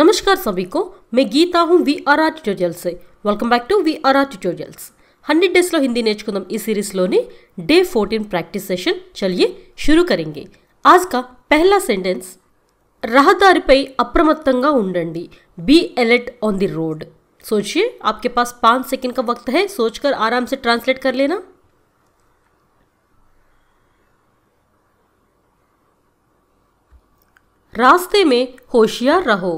नमस्कार सभी को मैं गीता हूँ वी आर వీఆర్ఆర్ ట్యూటోరియల్ से welcome back R VRR tutorials hundred డేస్లో హిందీ నేర్చుకుందాం सीरीज सीरीजలోని डे फोर्टीन प्रैक्टिस सेशन चलिए शुरू करेंगे आज का पहला सेंटेंस रहदारी राहदारी अप्रमत्तंगा उंडंडी be alert on the road सोचिए आपके पास पाँच सेकेंड का वक्त है सोचकर आराम से ट्रांसलेट कर लेना रास्ते में होशियार रहो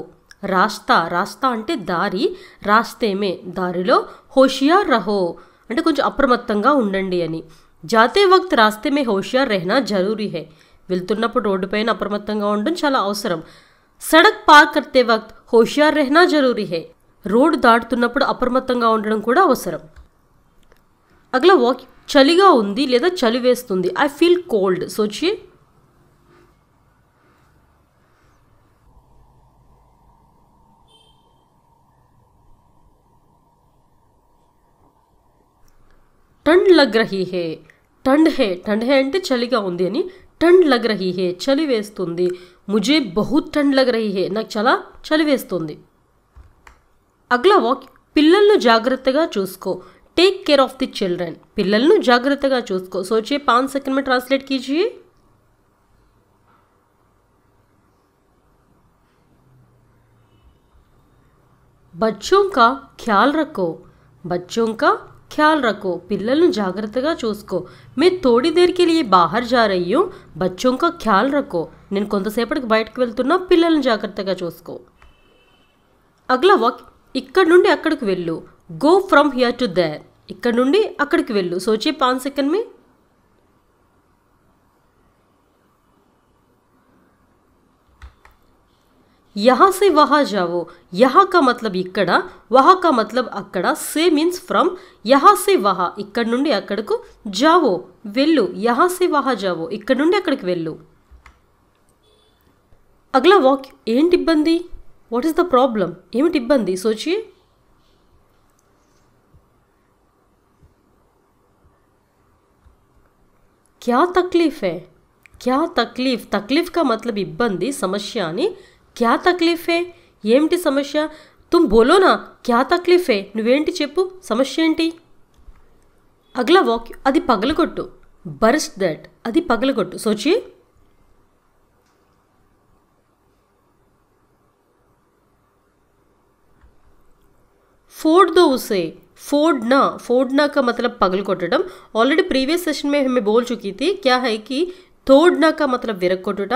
రాస్తా రాస్తా అంటే దారి రాస్తేమే దారిలో హోషియార్ రహో అంటే కొంచెం అప్రమత్తంగా ఉండండి అని జాతే వక్త్ రాస్తేమే హోషియార్ రెహనా జరూరీ హే వెళ్తున్నప్పుడు రోడ్డుపైన అప్రమత్తంగా ఉండడం చాలా అవసరం సడక్ పార్ కర్తే వక్త్ హోషియార్ రెహనా జరూరీ హే రోడ్డు దాటుతున్నప్పుడు అప్రమత్తంగా ఉండడం కూడా అవసరం అగలా వాక్ చలిగా ఉంది లేదా చలి వేస్తుంది ఐ ఫీల్ కోల్డ్ సోచి ठंड लग रही है ठंड है ठंड है అంటే చలిగా ठंड लग रही है चली వేస్తుంది मुझे बहुत ठंड लग रही है నాకు చాలా చలి వేస్తుంది అగలా వాక్ పిల్లలను జాగ్రత్తగా चूसको take care of the children పిల్లలను జాగ్రత్తగా चूसको सोचिए पाँच सेकंड में ट्रांसलेट कीजिए बच्चों का ख्याल रखो बच्चों का ख्याल रखो పిల్లలను జాగ్రత్తగా చూసుకో మే థోడి దేర్ కే లియే బాహర్ జా రహీ హూ బచ్చోం కా ఖ్యాల్ రఖో నేను కొంతసేపటికి బయటకు వెళ్తున్నా పిల్లల్ని జాగ్రత్తగా చూసుకో అగ్లా వాక్ ఇక్కడ నుండి అక్కడికి వెళ్ళు go from here to there ఇక్కడ నుండి అక్కడికి వెళ్ళు సోచే పాన్ సెకండ్ మే యహా సే వహా జావో యహా కా మతలబ్ ఇక్కడ వహా కా మతలబ్ అక్కడ సే మీన్స్ ఫ్రమ్ యహా సే వహా ఇక్కడ నుండి అక్కడకు జావో వెళ్ళు యహా సే వహా జావో ఇక్కడ నుండి అక్కడికి వెళ్ళు అగలా వాక్ ఏంటి ఇబ్బంది వాట్ ఈస్ ద ప్రాబ్లం ఏమిటి ఇబ్బంది సోచి క్యా తక్లీఫ్ హే క్యా తక్లీఫ్ తక్లీఫ్ కా మతలబ్ ఇబ్బంది సమస్య అని క్యా తక్లీఫే ఏమిటి సమస్య తుమ్ బోలోనా క్యా తక్లీఫే నువ్వేంటి చెప్పు సమస్య ఏంటి అగ్లా వాక్ అది పగలగొట్టు బర్స్ట్ దట్ అది పగలగొట్టు సోచి ఫోర్డ్ దో ఉసే ఫోర్డ్నా ఫోర్డ్నాక మతలబ్ పగలు కొట్టడం ఆల్రెడీ ప్రీవియస్ సెషన్ మే బోల్ చుకీతి క్యా హైకి తోడ్నక మతలబ్ విరక్కొట్టుట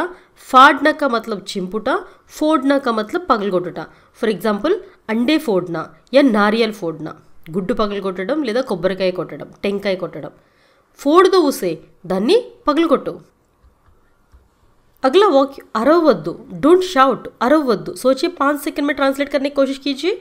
ఫాడ్నక మతలబ్ చింపుట ఫోడ్నాక మతలబ్ పగలగొట్టుట ఫర్ ఎగ్జాంపుల్ అండే ఫోడ్నా యా నారియల్ ఫోడ్నా గుడ్డు పగలగొట్టడం లేదా కొబ్బరికాయ కొట్టడం టెంకాయ కొట్టడం ఫోడ్దో ఊసే దాన్ని పగలగొట్టు అగ్లా వాక్ అరవద్దు డోంట్ షౌట్ అరవద్దు సోచే పాన్ సెకండ్ మే ట్రాన్స్లేట్ కర్నే కోషిష్ కీజీ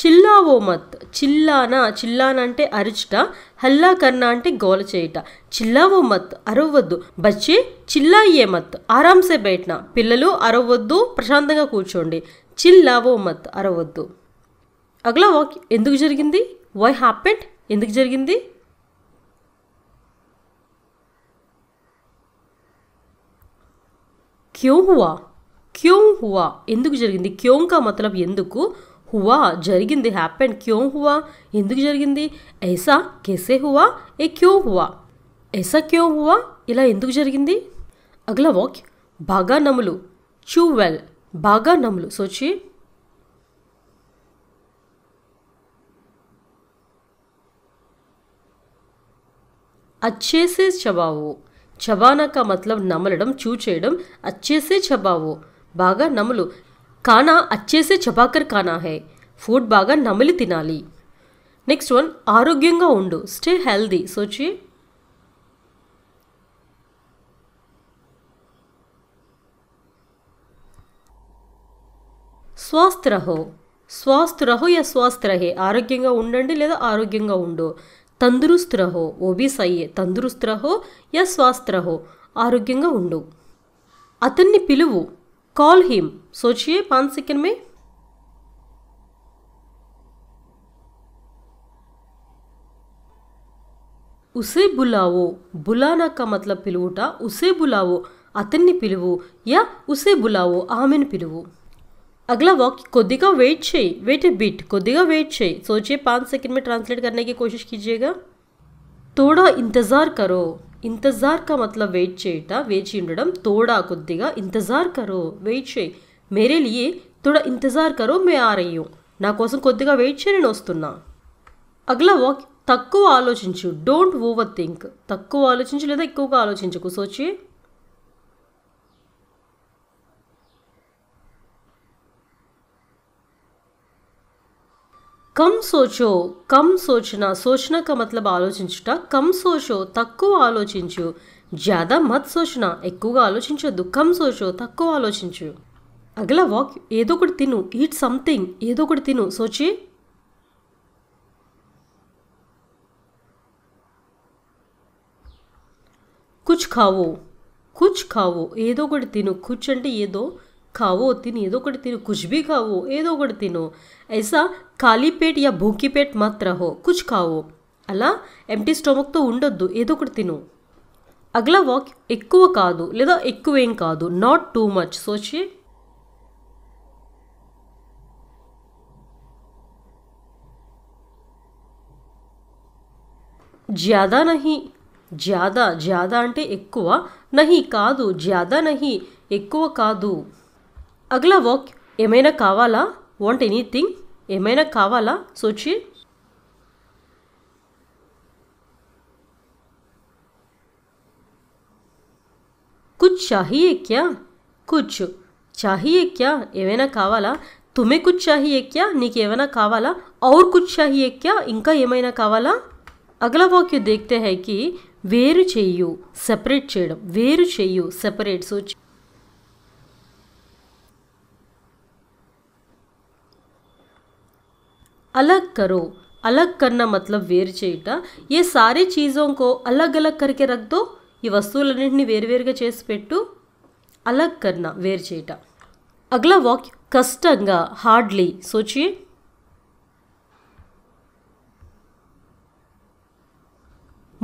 చిల్లా మత్ చిల్లానా చిల్లానా అంటే అరిచుట హల్లా కర్నా అంటే గోల చేయుట చిల్లావో మత్ అరవద్దు బచ్చే చిల్లాయే మత్ ఆరాంసే బయటన పిల్లలు అరవద్దు ప్రశాంతంగా కూర్చోండి చిల్లావో మత్ అరవద్దు అగలా వాక్ ఎందుకు జరిగింది వై హ్యాపెండ్ ఎందుకు జరిగింది క్యూ హువా ఎందుకు జరిగింది క్యోంకా మతలబ్ ఎందుకు హువా జరిగింది హ్యాపెన్ క్యూ హువా ఎందుకు జరిగింది ఐసా కేసే హువా ఏ క్యూ హువా ఐసా క్యూ హువా ఇలా ఎందుకు జరిగింది అగలా వాక్ బాగా నములు చూ వెల్ బాగా నములు సోచి అచ్చేసే చబావు చబానాక మతలం నమలడం చూ చేయడం అచ్చేసే చబావు బాగా నములు ఖానా అచ్చేసే చపాకర్ ఖానా హే ఫుడ్ బాగా నమిలి తినాలి నెక్స్ట్ వన్ ఆరోగ్యంగా ఉండు స్టే హెల్దీ సోచి స్వస్థ రహో స్వస్థ రహో యా స్వాస్థ రహే ఆరోగ్యంగా ఉండండి లేదా ఆరోగ్యంగా ఉండు తందురుస్త్ రహో ఓబీస్ అయ్యే తందురుస్త్ రహో యా స్వస్థ రహో ఆరోగ్యంగా ఉండు అతన్ని పిలువు कॉल हिम सोचिए पाँच सेकेंड में उसे बुलाओ बुलाना का मतलब पिलुवुट उसे बुलाओ अतन्य पिलवो या उसे बुलाओ आमिन पिलवो अगला वॉक కొద్దిగా वेट చేయి वेट ए बिट కొద్దిగా वेट చేయి सोचिए पाँच सेकंड में ट्रांसलेट करने की कोशिश कीजिएगा थोड़ा इंतज़ार करो ఇంతజార్ కా మతలబ్ వెయిట్ చేయట వేచి ఉండడం తోడా కొద్దిగా ఇంతజార్ కరో వెయిట్ చేయి మేరే లియే తోడా ఇంతజార్ కరో మే ఆరయ్యో నా కోసం కొద్దిగా వెయిట్ చేయి నేను వస్తున్నా అగలా వాక్ తక్కువ ఆలోచించు డోంట్ ఓవర్ థింక్ తక్కువ ఆలోచించు లేదా ఎక్కువగా ఆలోచించకు సోచి కమ్ సోచో కమ్ సోచన సోచన క మతలబ్ ఆలోచించుట కమ్ సోచో తక్కువ ఆలోచించు జ్యాదా మత్ సోచన ఎక్కువగా ఆలోచించొద్దు కమ్ సోచో తక్కువ ఆలోచించు అగలా వాక్ ఏదో ఒకటి తిను ఈట్ సంథింగ్ ఏదో ఒకటి తిను సోచి కుచ్ ఖావో కుచ్ ఖావో ఏదో ఒకటి తిను కుచ్ అంటే ఏదో खाओ తిని ఏదో ఒకటి తిను కుచ్ భీ ఖావో ఏదో ఒకటి తిను ఐసా ఖాళీ పేట్ యా భూకి పేట్ మత్ రహో కుచ్ ఖావో అలా ఎంటీ స్టొమక్తో ఉండొద్దు ఏదో ఒకటి తిను అగలా వాక్ ఎక్కువ కాదు లేదా ఎక్కువ ఏం కాదు నాట్ టూ మచ్ సోచి జ్యాదా నహి జ్యాదా జ్యాదా అంటే ఎక్కువ నహి కాదు జ్యాదా నహి ఎక్కువ కాదు अगला वर्क एम कावला वाट एनीथिंग एम कावला सोची कुछ चाहिए क्या कुछ चाहिए क्या एवना कावला तुम्हें कुछ चाहिए क्या नीकेवना कावला और कुछ चाहिए क्या इंका एम कावला अगला वाक्य देखते हैं कि वेर चेयु सपरेट चेयर वेर चेयु सपरेट सोच అలగ్ करो अलग కన్నా मतलब వేరు చేయుట ఏ సారీ చీజోం కో అలగ్ అలగ్ కరికే రఖ్ దో ఈ వస్తువులన్నింటినీ వేరువేరుగా చేసి పెట్టు అలగ్ కన్నా వేరు చేయట అగలా వాక్ కష్టంగా హార్డ్లీ సోచి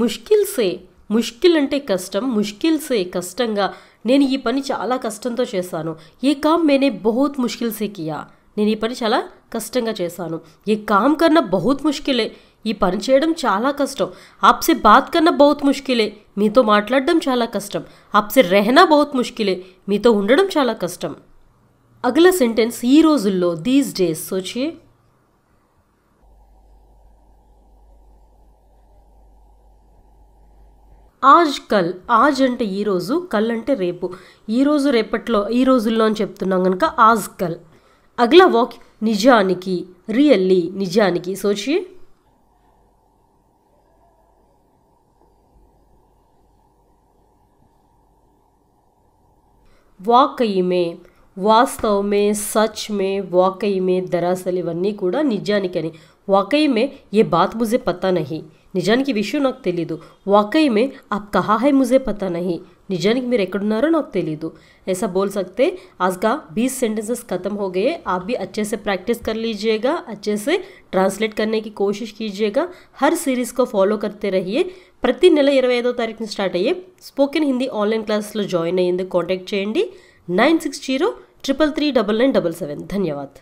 ముష్కిల్సే ముష్కిల్ అంటే కష్టం ముష్కిల్సే కష్టంగా నేను ఈ పని చాలా కష్టంతో చేశాను ఈ కామ్ మేనే బహుత్ ముష్కిల్ సే కియా నేను ఈ పని చాలా కష్టంగా చేశాను ఈ కామ్ కన్నా బహుత్ ముష్కిలే ఈ పని చేయడం చాలా కష్టం ఆప్సే బాత్ కన్నా బహుత్ ముష్కిలే మీతో మాట్లాడడం చాలా కష్టం ఆప్సే రెహనా బహుత్ ముష్కిలే మీతో ఉండడం చాలా కష్టం అగల సెంటెన్స్ ఈ రోజుల్లో దీస్ డేస్ సోచి ఆజ్ కల్ ఆజ్ అంటే ఈరోజు కల్ అంటే రేపు ఈరోజు రేపట్లో ఈ రోజుల్లో అని చెప్తున్నాం కనుక ఆజ్ కల్ अगला वाक निजा की रियली निजा की सोचिए वाकई में वास्तव में सच में वाकई में दरअसल इवन निजा की वाकई में ये बात मुझे पता नहीं निजा की विषय नाक वाकई में आप कहा है मुझे पता नहीं నిజానికి మీరు ఎక్కడున్నారో నాకు తెలియదు ఎసా బోల్ సక్తే आज బీస్ సెంటెన్సెస్ ఖతం ख़त्म हो गए आप भी अच्छे से प्रैक्टिस कर लीजिएगा अच्छे से ट्रांसलेट करने की कोशिश करते ప్రతి నెల ఇరవై ఐదో తారీఖున స్టార్ట్ అయ్యే స్పోకెన్ హిందీ ఆన్లైన్ క్లాస్లో జాయిన్ అయ్యేందుకు కాంటాక్ట్ చేయండి nine six zero triple three double nine double seven ధన్యవాద్